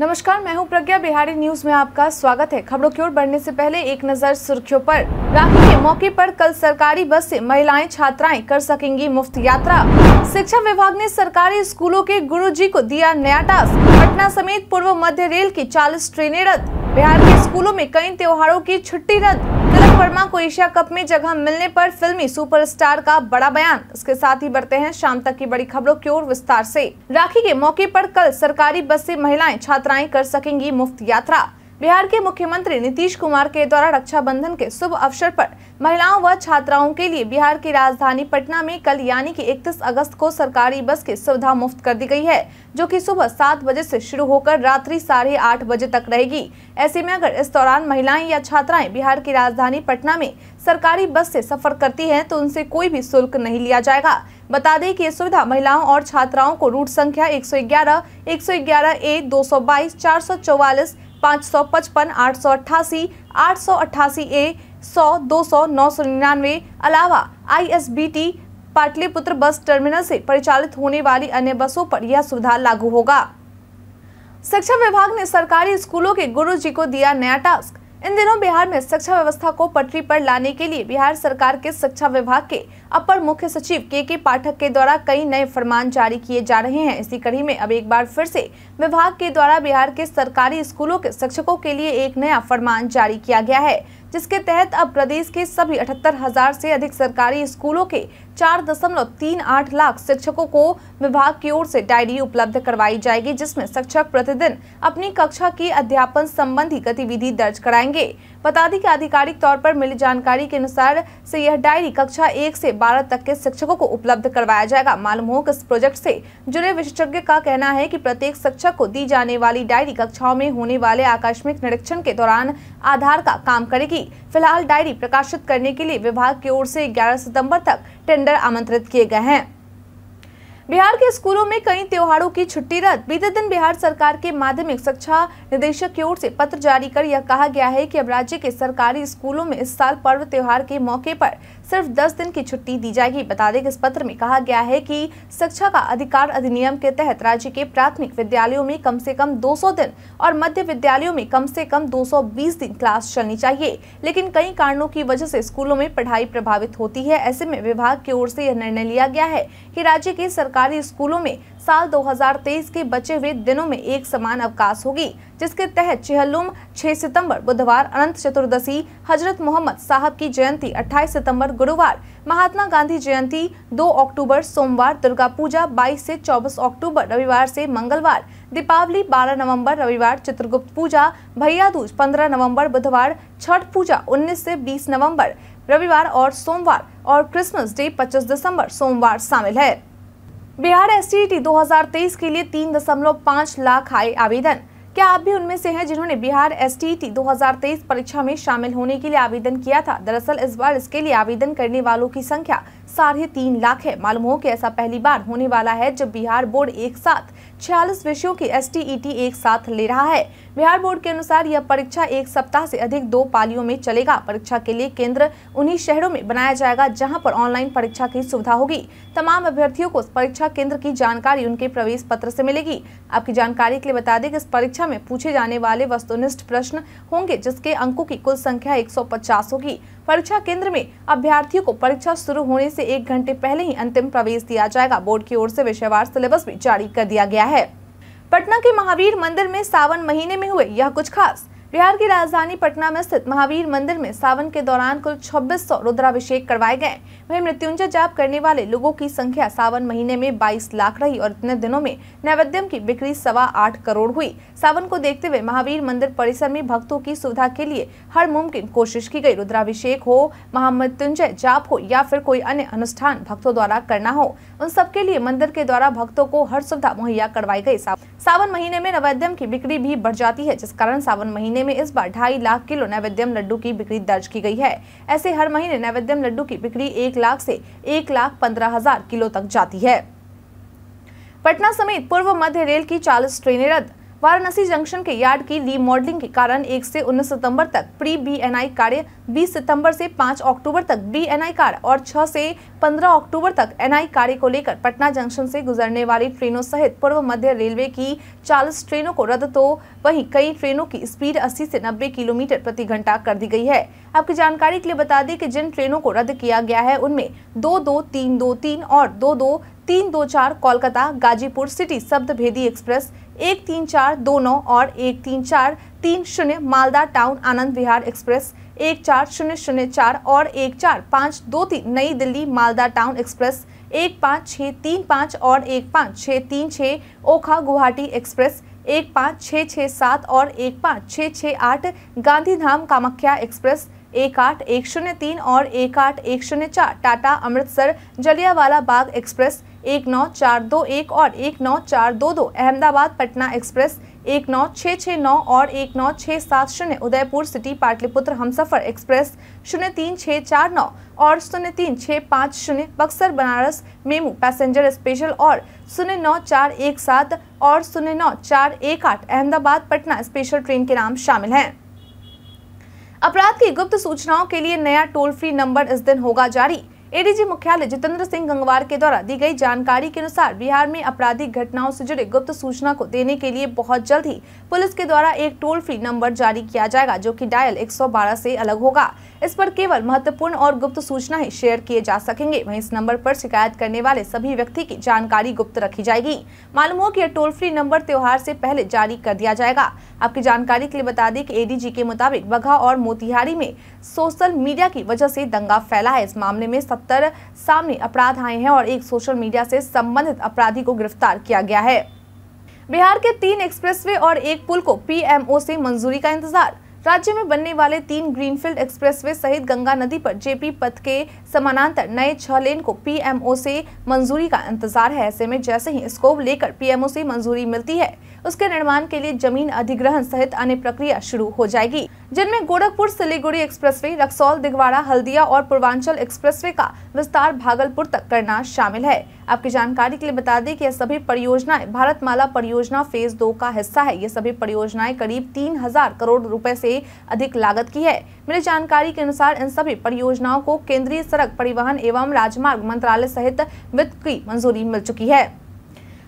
नमस्कार मैं हूं प्रज्ञा बिहारी न्यूज में आपका स्वागत है खबरों की ओर बढ़ने से पहले एक नजर सुर्खियों पर राखी के मौके पर कल सरकारी बस से महिलाएं छात्राएं कर सकेंगी मुफ्त यात्रा शिक्षा विभाग ने सरकारी स्कूलों के गुरुजी को दिया नया टास्क पटना समेत पूर्व मध्य रेल की चालीस ट्रेनें रद्द बिहार के स्कूलों में कई त्योहारों की छुट्टी रद्द वर्मा को एशिया कप में जगह मिलने पर फिल्मी सुपरस्टार का बड़ा बयान इसके साथ ही बढ़ते हैं शाम तक की बड़ी खबरों की ओर विस्तार से राखी के मौके पर कल सरकारी बस से महिलाएं छात्राएं कर सकेंगी मुफ्त यात्रा बिहार के मुख्यमंत्री नीतीश कुमार के द्वारा रक्षाबंधन के शुभ अवसर पर महिलाओं व छात्राओं के लिए बिहार की राजधानी पटना में कल यानी कि 31 अगस्त को सरकारी बस की सुविधा मुफ्त कर दी गई है जो कि सुबह सात बजे से शुरू होकर रात्रि साढ़े आठ बजे तक रहेगी ऐसे में अगर इस दौरान महिलाएं या छात्राएं बिहार की राजधानी पटना में सरकारी बस से सफर करती हैं तो उनसे कोई भी शुल्क नहीं लिया जाएगा बता दें कि ये सुविधा महिलाओं और छात्राओं को रूट संख्या 111, 111 ए, 222, 444 पाँच सौ पचपन आठ सौ अट्ठासी आठ सौ अट्ठासी ए सौ दो सौ नौ सौ निन्यानवे अलावा आईएसबीटी पाटलिपुत्र बस टर्मिनल से परिचालित होने वाली अन्य बसों पर यह सुविधा लागू होगा शिक्षा विभाग ने सरकारी स्कूलों के गुरु जी को दिया नया टास्क इन दिनों बिहार में शिक्षा व्यवस्था को पटरी पर लाने के लिए बिहार सरकार के शिक्षा विभाग के अपर मुख्य सचिव के के पाठक के द्वारा कई नए फरमान जारी किए जा रहे हैं इसी कड़ी में अब एक बार फिर से विभाग के द्वारा बिहार के सरकारी स्कूलों के शिक्षकों के लिए एक नया फरमान जारी किया गया है जिसके तहत अब प्रदेश के सभी अठहत्तर हजार से अधिक सरकारी स्कूलों के चार दशमलव तीन आठ लाख शिक्षकों को विभाग की ओर से डायरी उपलब्ध करवाई जाएगी जिसमें शिक्षक प्रतिदिन अपनी कक्षा की अध्यापन संबंधी गतिविधि दर्ज कराएंगे बता दी की आधिकारिक तौर पर मिली जानकारी के अनुसार से यह डायरी कक्षा एक से बारह तक के शिक्षकों को उपलब्ध करवाया जाएगा मालूम हो कि इस प्रोजेक्ट से जुड़े विशेषज्ञ का कहना है कि प्रत्येक शिक्षक को दी जाने वाली डायरी कक्षाओं में होने वाले आकस्मिक निरीक्षण के दौरान आधार का काम करेगी फिलहाल डायरी प्रकाशित करने के लिए विभाग की ओर से 11 सितंबर तक टेंडर आमंत्रित किए गए हैं बिहार के स्कूलों में कई त्योहारों की छुट्टी रद्द बीते दिन बिहार सरकार के माध्यमिक शिक्षा निदेशक की ओर से पत्र जारी कर यह कहा गया है कि अब राज्य के सरकारी स्कूलों में इस साल पर्व त्योहार के मौके पर सिर्फ दस दिन की छुट्टी दी जाएगी बता दें कि इस पत्र में कहा गया है कि शिक्षा का अधिकार अधिनियम के तहत राज्य के प्राथमिक विद्यालयों में कम से कम 200 दिन और मध्य विद्यालयों में कम से कम 220 दिन क्लास चलनी चाहिए लेकिन कई कारणों की वजह से स्कूलों में पढ़ाई प्रभावित होती है ऐसे में विभाग की ओर से यह निर्णय लिया गया है की राज्य के सरकारी स्कूलों में साल 2023 के बचे हुए दिनों में एक समान अवकाश होगी जिसके तहत चेहल्लुम 6 सितंबर बुधवार अनंत चतुर्दशी हजरत मोहम्मद साहब की जयंती 28 सितंबर गुरुवार महात्मा गांधी जयंती 2 अक्टूबर सोमवार दुर्गा पूजा 22 से 24 अक्टूबर रविवार से मंगलवार दीपावली 12 नवंबर रविवार चित्रगुप्त पूजा भैया दूज पंद्रह नवम्बर बुधवार छठ पूजा उन्नीस ऐसी बीस नवम्बर रविवार और सोमवार और क्रिसमस डे 25 दिसंबर सोमवार शामिल है बिहार एस 2023 के लिए 3.5 लाख आए आवेदन क्या आप भी उनमें से हैं जिन्होंने बिहार एस 2023 परीक्षा में शामिल होने के लिए आवेदन किया था दरअसल इस बार इसके लिए आवेदन करने वालों की संख्या साढ़े तीन लाख है मालूम हो कि ऐसा पहली बार होने वाला है जब बिहार बोर्ड एक साथ छियालीस विषयों की एस e एक साथ ले रहा है बिहार बोर्ड के अनुसार यह परीक्षा एक सप्ताह से अधिक दो पालियों में चलेगा परीक्षा के लिए केंद्र उन्हीं शहरों में बनाया जाएगा जहां पर ऑनलाइन परीक्षा की सुविधा होगी तमाम अभ्यर्थियों को परीक्षा केंद्र की जानकारी उनके प्रवेश पत्र से मिलेगी आपकी जानकारी के लिए बता दें कि इस परीक्षा में पूछे जाने वाले वस्तुनिष्ठ प्रश्न होंगे जिसके अंकों की कुल संख्या 150 होगी परीक्षा केंद्र में अभ्यर्थियों को परीक्षा शुरू होने से एक घंटे पहले ही अंतिम प्रवेश दिया जाएगा बोर्ड की ओर से विषयवार सिलेबस भी जारी कर दिया गया है पटना के महावीर मंदिर में सावन महीने में हुए यह कुछ खास बिहार की राजधानी पटना में स्थित महावीर मंदिर में सावन के दौरान कुल 2600 रुद्राभिषेक करवाए गए वहीं मृत्युंजय जाप करने वाले लोगों की संख्या सावन महीने में 22 लाख रही और इतने दिनों में नैवेद्यम की बिक्री सवा आठ करोड़ हुई सावन को देखते हुए महावीर मंदिर परिसर में भक्तों की सुविधा के लिए हर मुमकिन कोशिश की गयी रुद्राभिषेक हो महामृत्युंजय जाप हो या फिर कोई अन्य अनुष्ठान भक्तों द्वारा करना हो उन सबके लिए मंदिर के द्वारा भक्तों को हर सुविधा मुहैया करवाई गयी सावन महीने में नवेद्यम की बिक्री भी बढ़ जाती है जिस कारण सावन महीने महीने में इस बार ढाई लाख किलो नैवेद्यम लड्डू की बिक्री दर्ज की गई है ऐसे हर महीने नैवेद्यम लड्डू की बिक्री एक लाख से एक लाख पंद्रह हजार किलो तक जाती है पटना समेत पूर्व मध्य रेल की चालीस ट्रेनें रद्द वाराणसी जंक्शन के यार्ड की रीमॉडलिंग के कारण 1 से 19 सितंबर तक प्री बीएनआई कार्य 20 सितंबर से 5 अक्टूबर तक बीएनआई कार्य और 6 से 15 अक्टूबर तक एनआई कार्य को लेकर पटना जंक्शन से गुजरने वाली ट्रेनों सहित पूर्व मध्य रेलवे की 40 ट्रेनों को रद्द तो वहीं कई ट्रेनों की स्पीड 80 से 90 किलोमीटर प्रति घंटा कर दी गई है आपकी जानकारी के लिए बता दें की जिन ट्रेनों को रद्द किया गया है उनमें दो दो तीन दो तीन और दो दो तीन दो चार कोलकाता गाजीपुर सिटी शब्द भेदी एक्सप्रेस एक तीन चार दो नौ और एक तीन चार तीन शून्य मालदा टाउन आनंद विहार एक्सप्रेस एक चार शून्य शून्य चार और एक चार पाँच दो तीन नई दिल्ली मालदा टाउन एक्सप्रेस एक पाँच छः तीन पाँच और एक पाँच छः तीन छः ओखा गुवाहाटी एक्सप्रेस एक पाँच छः छः सात और एक पाँच छः छः आठ गांधीधाम कामाख्या एक्सप्रेस एक आठ एक शून्य तीन और एक आठ एक शून्य चार टाटा अमृतसर जलियावाला बाग एक्सप्रेस एक नौ चार दो एक और एक नौ चार दो दो अहमदाबाद पटना एक्सप्रेस एक नौ छः छः नौ और एक नौ छः सात शून्य उदयपुर सिटी पाटलिपुत्र हमसफर एक्सप्रेस शून्य तीन छः चार नौ और शून्य तीन छः पाँच शून्य Buxar Banaras MEMU passenger special और शून्य नौ चार एक सात और शून्य नौ चार एक आठ अहमदाबाद पटना स्पेशल ट्रेन के नाम शामिल हैं अपराध की गुप्त सूचनाओं के लिए नया टोल फ्री नंबर इस दिन होगा जारी एडीजी मुख्यालय जितेंद्र सिंह गंगवार के द्वारा दी गई जानकारी के अनुसार बिहार में आपराधिक घटनाओं से जुड़े गुप्त सूचना को देने के लिए बहुत जल्द ही पुलिस के द्वारा एक टोल फ्री नंबर जारी किया जाएगा जो कि डायल 112 से अलग होगा इस पर केवल महत्वपूर्ण और गुप्त सूचना ही शेयर किए जा सकेंगे वही इस नंबर आरोप शिकायत करने वाले सभी व्यक्ति की जानकारी गुप्त रखी जाएगी मालूम हो की यह टोल फ्री नंबर त्योहार ऐसी पहले जारी कर दिया जाएगा आपकी जानकारी के लिए बता दें की एडीजी के मुताबिक बघा और मोतिहारी में सोशल मीडिया की वजह ऐसी दंगा फैला है इस मामले में सत्तर सामने अपराध आए हैं और एक सोशल मीडिया से संबंधित अपराधी को गिरफ्तार किया गया है बिहार के तीन एक्सप्रेसवे और एक पुल को पीएमओ से मंजूरी का इंतजार राज्य में बनने वाले तीन ग्रीनफील्ड एक्सप्रेसवे सहित गंगा नदी पर जेपी पथ के समानांतर नए छह लेन को पीएमओ से मंजूरी का इंतजार है ऐसे में जैसे ही इसको लेकर पीएमओ से मंजूरी मिलती है उसके निर्माण के लिए जमीन अधिग्रहण सहित अन्य प्रक्रिया शुरू हो जाएगी जिनमें गोरखपुर सिलीगुड़ी एक्सप्रेसवे रक्सौल दिघवाड़ा हल्दिया और पूर्वांचल एक्सप्रेसवे का विस्तार भागलपुर तक करना शामिल है आपकी जानकारी के लिए बता दें कि यह सभी परियोजनाएं भारत माला परियोजना फेज दो का हिस्सा है ये सभी परियोजनाएं करीब तीन हजार करोड़ रुपए से अधिक लागत की है मिली जानकारी के अनुसार इन सभी परियोजनाओं को केंद्रीय सड़क परिवहन एवं राजमार्ग मंत्रालय सहित वित्त की मंजूरी मिल चुकी है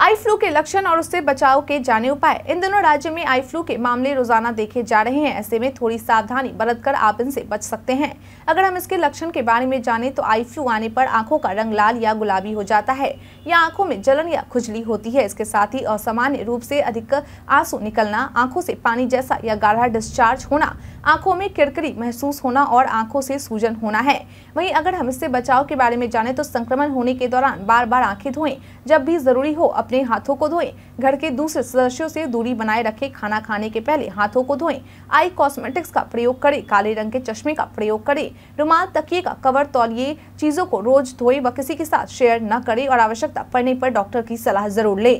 आई फ्लू के लक्षण और उससे बचाव के जाने उपाय इन दोनों राज्य में आई फ्लू के मामले रोजाना देखे जा रहे हैं ऐसे में थोड़ी सावधानी बरतकर आप इनसे बच सकते हैं अगर हम इसके लक्षण के बारे में जाने तो आई फ्लू आने पर आंखों का रंग लाल या गुलाबी हो जाता है या आंखों में जलन या खुजली होती है इसके साथ ही असामान्य रूप से अधिक आंसू निकलना आंखों से पानी जैसा या गाढ़ा डिस्चार्ज होना आंखों में किरकरी महसूस होना और आंखों से सूजन होना है वहीं अगर हम इससे बचाव के बारे में जाने तो संक्रमण होने के दौरान बार बार आंखें धोएं जब भी जरूरी हो अपने हाथों को धोएं घर के दूसरे सदस्यों से दूरी बनाए रखें खाना खाने के पहले हाथों को धोएं आई कॉस्मेटिक्स का प्रयोग करें काले रंग के चश्मे का प्रयोग करें रुमाल तकिए का कवर तौलिए चीज़ों को रोज धोएं व किसी के साथ शेयर न करें और आवश्यकता पड़ने पर डॉक्टर की सलाह जरूर लें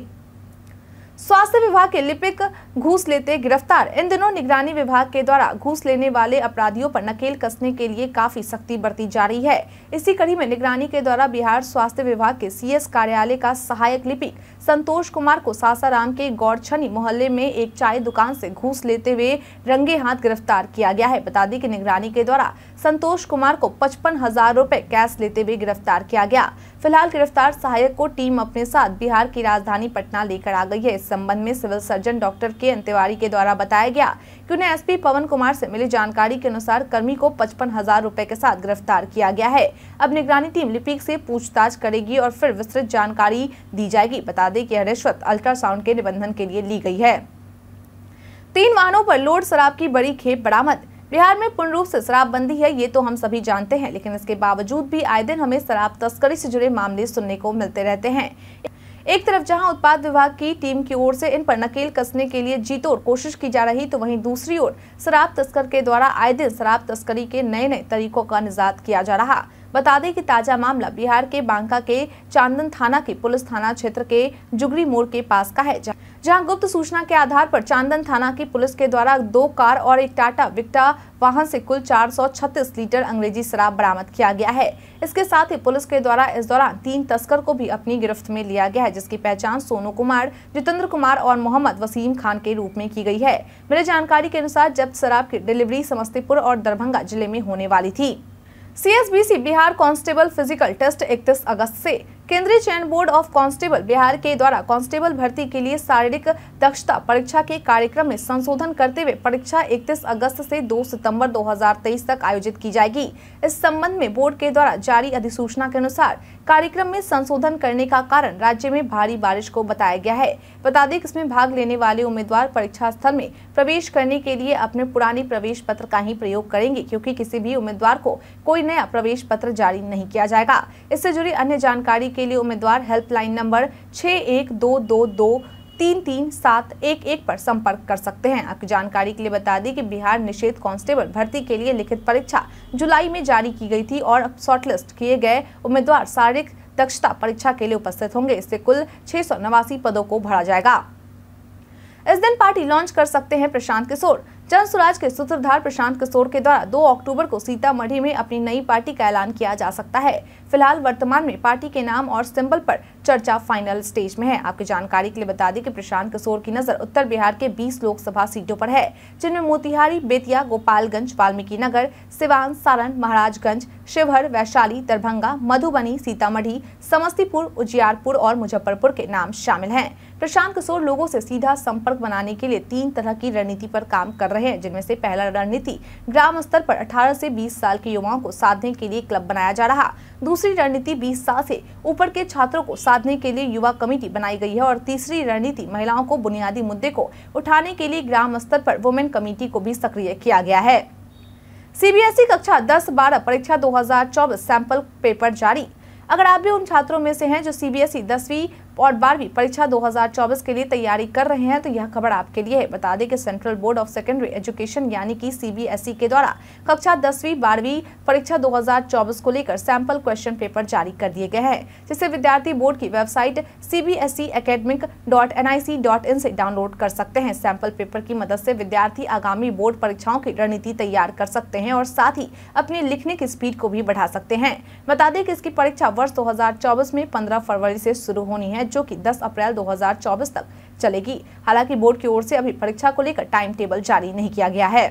स्वास्थ्य विभाग के लिपिक घूस लेते गिरफ्तार इन दिनों निगरानी विभाग के द्वारा घूस लेने वाले अपराधियों पर नकेल कसने के लिए काफी सख्ती बरती जा रही है इसी कड़ी में निगरानी के द्वारा बिहार स्वास्थ्य विभाग के सीएस कार्यालय का सहायक लिपिक संतोष कुमार को सासाराम के गौरछनी मोहल्ले में एक चाय दुकान से घूस लेते हुए रंगे हाथ गिरफ्तार किया गया है बता दें कि निगरानी के द्वारा संतोष कुमार को पचपन हजार रूपए कैश लेते हुए गिरफ्तार किया गया फिलहाल गिरफ्तार सहायक को टीम अपने साथ बिहार की राजधानी पटना लेकर आ गई है इस संबंध में सिविल सर्जन डॉक्टर के अंतिवारी के द्वारा बताया गया कि उन्हें एसपी पवन कुमार से मिली जानकारी के अनुसार कर्मी को पचपन हजार रूपए के साथ गिरफ्तार किया गया है अब निगरानी टीम लिपिक से पूछताछ करेगी और फिर विस्तृत जानकारी दी जाएगी बता कि की रिश्वत अल्ट्रासाउंड के निबंधन के लिए ली गई है तीन वाहनों पर लोड शराब की बड़ी खेप बरामद बिहार में पूर्ण रूप से शराबबंदी है ये तो हम सभी जानते हैं लेकिन इसके बावजूद भी आए दिन हमें शराब तस्करी से जुड़े मामले सुनने को मिलते रहते हैं एक तरफ जहां उत्पाद विभाग की टीम की ओर से इन पर नकेल कसने के लिए जीतोड़ कोशिश की जा रही तो वहीं दूसरी ओर शराब तस्कर के द्वारा आए दिन शराब तस्करी के नए नए तरीकों का निजात किया जा रहा बता दें कि ताजा मामला बिहार के बांका के चांदन थाना के पुलिस थाना क्षेत्र के जुगरी मोड़ के पास का है जहां गुप्त सूचना के आधार पर चांदन थाना की पुलिस के द्वारा दो कार और एक टाटा विक्टा वाहन से कुल चार लीटर अंग्रेजी शराब बरामद किया गया है इसके साथ ही पुलिस के द्वारा इस दौरान तीन तस्कर को भी अपनी गिरफ्त में लिया गया है जिसकी पहचान सोनू कुमार जितेंद्र कुमार और मोहम्मद वसीम खान के रूप में की गई है मिली जानकारी के अनुसार जब्त शराब की डिलीवरी समस्तीपुर और दरभंगा जिले में होने वाली थी CSBC Bihar constable physical test 31 अगस्त से केंद्रीय चयन बोर्ड ऑफ कांस्टेबल बिहार के द्वारा कांस्टेबल भर्ती के लिए शारीरिक दक्षता परीक्षा के कार्यक्रम में संशोधन करते हुए परीक्षा 31 अगस्त से 2 सितंबर 2023 तक आयोजित की जाएगी इस संबंध में बोर्ड के द्वारा जारी अधिसूचना के अनुसार कार्यक्रम में संशोधन करने का कारण राज्य में भारी बारिश को बताया गया है बता दें इसमें भाग लेने वाले उम्मीदवार परीक्षा स्थल में प्रवेश करने के लिए अपने पुराने प्रवेश पत्र का ही प्रयोग करेंगे क्योंकि किसी भी उम्मीदवार को कोई नया प्रवेश पत्र जारी नहीं किया जाएगा इससे जुड़ी अन्य जानकारी के लिए उम्मीदवार हेल्पलाइन नंबर छः एक दो दो दो तीन तीन सात एक एक पर संपर्क कर सकते हैं आपकी जानकारी के लिए बता दें कि बिहार निषेध कांस्टेबल भर्ती के लिए लिखित परीक्षा जुलाई में जारी की गई थी और शॉर्टलिस्ट किए गए उम्मीदवार शारीरिक दक्षता परीक्षा के लिए उपस्थित होंगे इससे कुल छह पदों को भरा जाएगा इस दिन पार्टी लॉन्च कर सकते हैं प्रशांत किशोर जन स्वराज के सूत्रधार प्रशांत किशोर के द्वारा 2 अक्टूबर को सीतामढ़ी में अपनी नई पार्टी का ऐलान किया जा सकता है फिलहाल वर्तमान में पार्टी के नाम और सिंबल पर चर्चा फाइनल स्टेज में है आपकी जानकारी के लिए बता दें कि प्रशांत किशोर की नजर उत्तर बिहार के 20 लोकसभा सीटों पर है जिनमें मोतिहारी बेतिया गोपालगंज वाल्मीकि नगर सिवान सारण महाराजगंज शिवहर वैशाली दरभंगा मधुबनी सीतामढ़ी समस्तीपुर उजियारपुर और मुजफ्फरपुर के नाम शामिल है प्रशांत किशोर लोगों से सीधा संपर्क बनाने के लिए तीन तरह की रणनीति पर काम कर रहे रहे हैं जिनमें से पहला रणनीति ग्राम स्तर पर 18 से 20 साल के युवाओं को साधने के लिए क्लब बनाया जा रहा दूसरी रणनीति 20 साल से ऊपर के छात्रों को साधने के लिए युवा कमेटी बनाई गई है और तीसरी रणनीति महिलाओं को बुनियादी मुद्दे को उठाने के लिए ग्राम स्तर पर वुमेन कमेटी को भी सक्रिय किया गया है सीबीएसई कक्षा दस बारह परीक्षा दो सैंपल पेपर जारी अगर आप भी उन छात्रों में से हैं जो सीबीएसई दसवीं और बारहवीं परीक्षा 2024 के लिए तैयारी कर रहे हैं तो यह खबर आपके लिए है बता दें कि central board of secondary education यानी कि सीबीएसई के द्वारा कक्षा दसवीं बारहवीं परीक्षा 2024 को लेकर सैंपल क्वेश्चन पेपर जारी कर दिए गए हैं जिसे विद्यार्थी बोर्ड की website CBSE academic dot N I C dot in से डाउनलोड कर सकते हैं सैंपल पेपर की मदद से विद्यार्थी आगामी बोर्ड परीक्षाओं की रणनीति तैयार कर सकते हैं और साथ ही अपने लिखने की स्पीड को भी बढ़ा सकते हैं बता दें कि इसकी परीक्षा वर्ष दो में पंद्रह फरवरी से शुरू होनी है है जो कि 10 अप्रैल 2024 तक चलेगी हालांकि बोर्ड की ओर से अभी परीक्षा को लेकर टाइम टेबल जारी नहीं किया गया है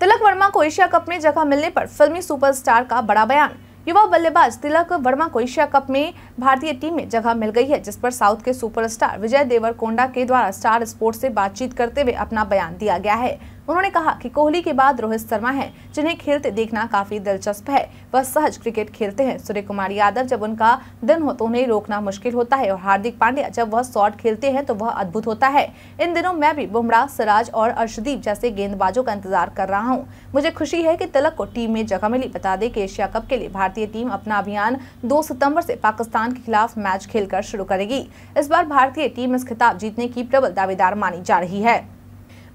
तिलक वर्मा को एशिया कप में जगह मिलने पर फिल्मी सुपरस्टार का बड़ा बयान युवा बल्लेबाज तिलक वर्मा को एशिया कप में भारतीय टीम में जगह मिल गई है जिस पर साउथ के सुपरस्टार विजय देवर कोंडा के द्वारा स्टार स्पोर्ट्स से बातचीत करते हुए अपना बयान दिया गया है उन्होंने कहा कि कोहली के बाद रोहित शर्मा हैं जिन्हें खेलते देखना काफी दिलचस्प है वह सहज क्रिकेट खेलते हैं सूर्य कुमार यादव जब उनका दिन हो तो उन्हें रोकना मुश्किल होता है और हार्दिक पांड्या जब वह शॉर्ट खेलते हैं तो वह अद्भुत होता है इन दिनों मैं भी बुमराह सराज और अर्शदीप जैसे गेंदबाजों का इंतजार कर रहा हूँ मुझे खुशी है की तिलक को टीम में जगह मिली बता दे की एशिया कप के लिए भारतीय टीम अपना अभियान दो सितम्बर ऐसी पाकिस्तान के खिलाफ मैच खेल शुरू करेगी इस बार भारतीय टीम इस खिताब जीतने की प्रबल दावेदार मानी जा रही है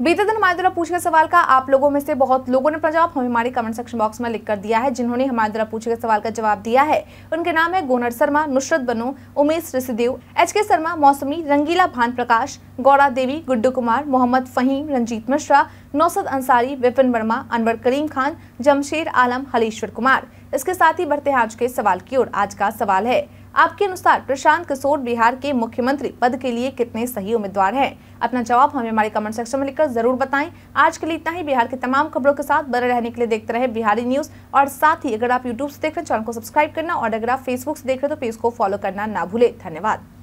बीते दिन हमारे द्वारा पूछे गए सवाल का आप लोगों में से बहुत लोगों ने प्रजाप हमें हमारे कमेंट सेक्शन बॉक्स में लिख कर दिया है जिन्होंने हमारे द्वारा पूछे गए सवाल का जवाब दिया है उनके नाम है गोनर शर्मा नुसरत बनो उमेश ऋषिदेव एच के शर्मा मौसमी रंगीला भान प्रकाश गौरा देवी गुड्डू कुमार मोहम्मद फहीम रंजीत मिश्रा नौसद अंसारी विपिन वर्मा अनवर करीम खान जमशेर आलम हलेश्वर कुमार इसके साथ ही बढ़ते हैं आज के सवाल की ओर आज का सवाल है आपके अनुसार प्रशांत किशोर बिहार के मुख्यमंत्री पद के लिए कितने सही उम्मीदवार हैं अपना जवाब हमें हमारे कमेंट सेक्शन में लिखकर जरूर बताएं आज के लिए इतना ही बिहार के तमाम खबरों के साथ बने रहने के लिए देखते रहे बिहारी न्यूज और साथ ही अगर आप यूट्यूब से देख रहे चैनल को सब्सक्राइब करना और अगर आप फेसबुक से देख रहे तो पेज को फॉलो करना ना भूले धन्यवाद